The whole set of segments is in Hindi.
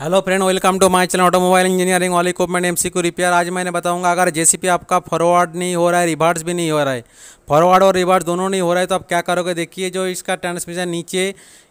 hello friend welcome to my channel automobile engineering all equipment को रिपेयर आज मैंने बताऊंगा अगर जेसीपी आपका फॉरवर्ड नहीं हो रहा है रिवर्स भी नहीं हो रहा है फॉरवर्ड और रिवर्स दोनों नहीं हो रहा है तो आप क्या करोगे देखिए जो इसका ट्रांसमिशन नीचे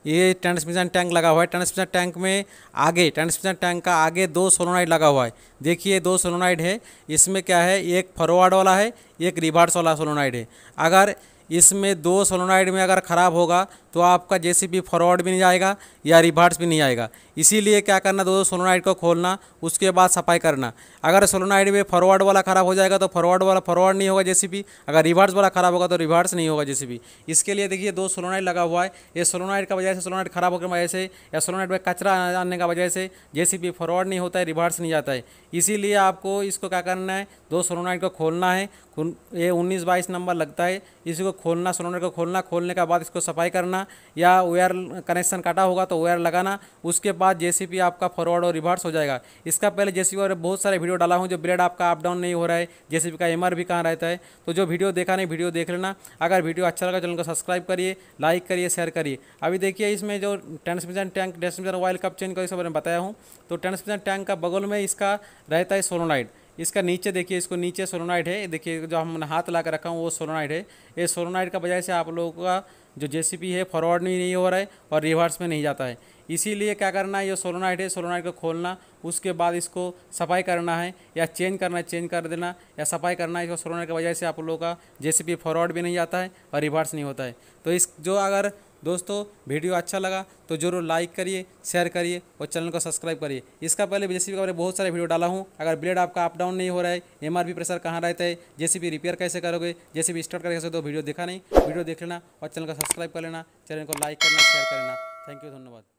ये ट्रांसमिशन टैंक लगा हुआ है ट्रांसमिशन टैंक में आगे ट्रांसमिशन टैंक का आगे दो सोलोनाइड लगा हुआ है देखिए दो सोलोनाइड है इसमें क्या है एक फॉरवर्ड वाला है एक रिवर्स वाला सोलोनाइड है अगर इसमें दो सोलोनाइड में अगर ख़राब होगा तो आपका भी फॉरवर्ड भी नहीं आएगा या रिवर्स भी नहीं आएगा इसीलिए क्या करना दो सोलोनाइड को खोलना उसके बाद सफाई करना अगर सोलोनाइड में फॉरवर्ड वाला ख़राब हो जाएगा तो फॉरवर्ड वाला फॉरवर्ड नहीं होगा भी अगर रिवर्स वाला ख़राब होगा तो रिवर्स नहीं होगा भी इसके लिए देखिए दो सोलोनाइड लगा हुआ है ये सोलोनाइड का वजह से सोलोनाइड ख़राब होकर वजह से या सोलोनाइड में कचरा आने का वजह से जे फॉरवर्ड नहीं होता है रिवर्स नहीं जाता है इसीलिए आपको इसको क्या करना है दो सोलोनाइड को खोलना है ये 19 बाईस नंबर लगता है इसी को खोलना सोलोनर को खोलना खोलने के बाद इसको सफाई करना या वेयर कनेक्शन काटा होगा तो वेयर लगाना उसके बाद जेसीपी आपका फॉरवर्ड और रिवर्स हो जाएगा इसका पहले जेसीपी और बहुत सारे वीडियो डाला हूँ जो ब्लेड आपका अप डाउन नहीं हो रहा है जेसीपी का एमआर भी कहाँ रहता है तो जो वीडियो देखा नहीं वीडियो देख लेना अगर वीडियो अच्छा लगा चैनल को सब्सक्राइब करिए लाइक करिए शेयर करिए अभी देखिए इसमें जो ट्रांसमिशन टैंक ट्रांसमिशन ऑयल कब चेंज कर इस बारे में बताया हूँ तो ट्रांसमिशन टैंक का बगल में इसका रहता है सोलोनाइट इसका नीचे देखिए इसको नीचे सोलोनाइड है देखिए जो हमने हाथ ला कर रखा हूँ वो सोलोनाइड है ये सोलोनाइड का वजह से आप लोगों का जो जे है फॉरवर्ड में नहीं हो रहा है और रिवर्स में नहीं जाता है इसीलिए क्या करना है ये सोलोनाइड है सोलोनाइड को खोलना उसके बाद इसको सफाई करना है या चेंज करना है चेंज कर देना या सफाई करना है इसको सोलोनाइड की वजह से आप लोगों का जे फॉरवर्ड भी नहीं जाता है और रिवर्स नहीं होता है तो इस जो अगर दोस्तों वीडियो अच्छा लगा तो जरूर लाइक करिए शेयर करिए और चैनल को सब्सक्राइब करिए इसका पहले जे सी बहुत सारे वीडियो डाला हूँ अगर ब्लेड आपका अप डाउन नहीं हो रहा है एम प्रेशर कहाँ रहता है भी रिपेयर कैसे करोगे भी स्टार्ट करके तो वीडियो देखा नहीं वीडियो देख लेना और चैनल को सब्सक्राइब कर लेना चैनल को लाइक करना शेयर करना थैंक यू धन्यवाद